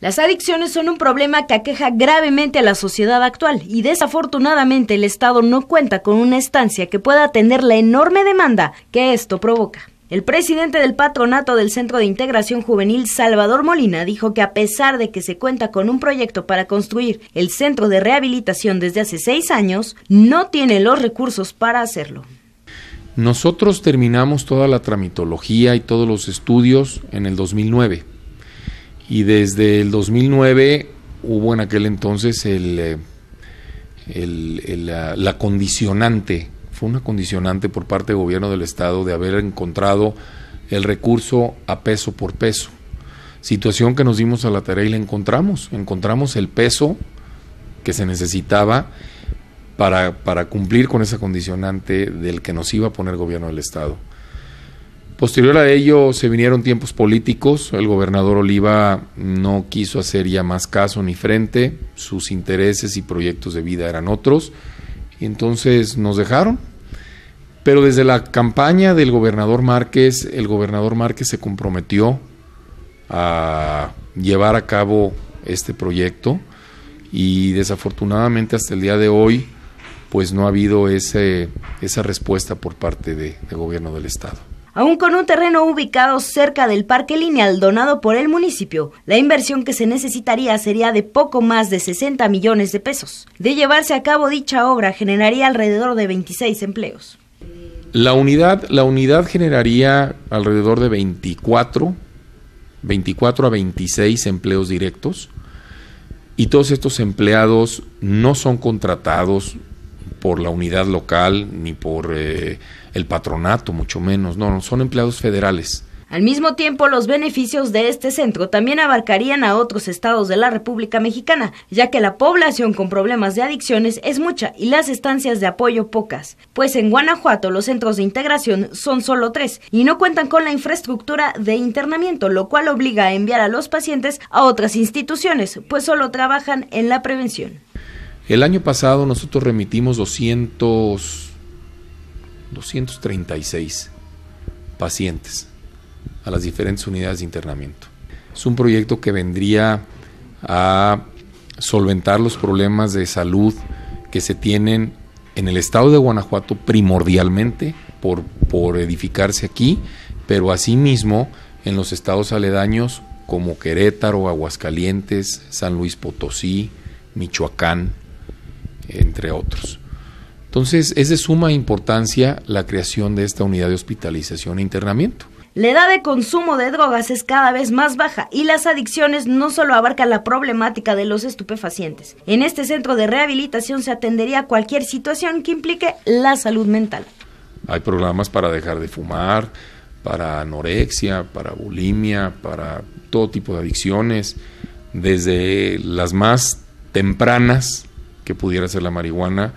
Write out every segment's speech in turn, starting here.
Las adicciones son un problema que aqueja gravemente a la sociedad actual y desafortunadamente el Estado no cuenta con una estancia que pueda atender la enorme demanda que esto provoca. El presidente del patronato del Centro de Integración Juvenil, Salvador Molina, dijo que a pesar de que se cuenta con un proyecto para construir el centro de rehabilitación desde hace seis años, no tiene los recursos para hacerlo. Nosotros terminamos toda la tramitología y todos los estudios en el 2009 y desde el 2009 hubo en aquel entonces eh, la, condicionante, fue una condicionante por parte del gobierno del Estado de haber encontrado el recurso a peso por peso. Situación que nos dimos a la tarea y la encontramos. Encontramos el peso que se necesitaba para, para cumplir con esa condicionante del que nos iba a poner el gobierno del Estado. Posterior a ello se vinieron tiempos políticos, el gobernador Oliva no quiso hacer ya más caso ni frente, sus intereses y proyectos de vida eran otros, y entonces nos dejaron. Pero desde la campaña del gobernador Márquez, el gobernador Márquez se comprometió a llevar a cabo este proyecto y desafortunadamente hasta el día de hoy pues no ha habido ese, esa respuesta por parte del gobierno del Estado. Aún con un terreno ubicado cerca del parque lineal donado por el municipio, la inversión que se necesitaría sería de poco más de 60 millones de pesos. De llevarse a cabo dicha obra generaría alrededor de 26 empleos. La unidad, la unidad generaría alrededor de 24, 24 a 26 empleos directos y todos estos empleados no son contratados por la unidad local ni por eh, el patronato, mucho menos. No, son empleados federales. Al mismo tiempo, los beneficios de este centro también abarcarían a otros estados de la República Mexicana, ya que la población con problemas de adicciones es mucha y las estancias de apoyo pocas, pues en Guanajuato los centros de integración son solo tres y no cuentan con la infraestructura de internamiento, lo cual obliga a enviar a los pacientes a otras instituciones, pues solo trabajan en la prevención. El año pasado nosotros remitimos 200, 236 pacientes a las diferentes unidades de internamiento. Es un proyecto que vendría a solventar los problemas de salud que se tienen en el estado de Guanajuato primordialmente por, por edificarse aquí, pero asimismo en los estados aledaños como Querétaro, Aguascalientes, San Luis Potosí, Michoacán, entre otros. Entonces, es de suma importancia la creación de esta unidad de hospitalización e internamiento. La edad de consumo de drogas es cada vez más baja y las adicciones no solo abarcan la problemática de los estupefacientes. En este centro de rehabilitación se atendería cualquier situación que implique la salud mental. Hay programas para dejar de fumar, para anorexia, para bulimia, para todo tipo de adicciones, desde las más tempranas que pudiera ser la marihuana,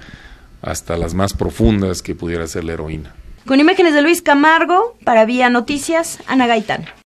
hasta las más profundas que pudiera ser la heroína. Con imágenes de Luis Camargo, para Vía Noticias, Ana Gaitán.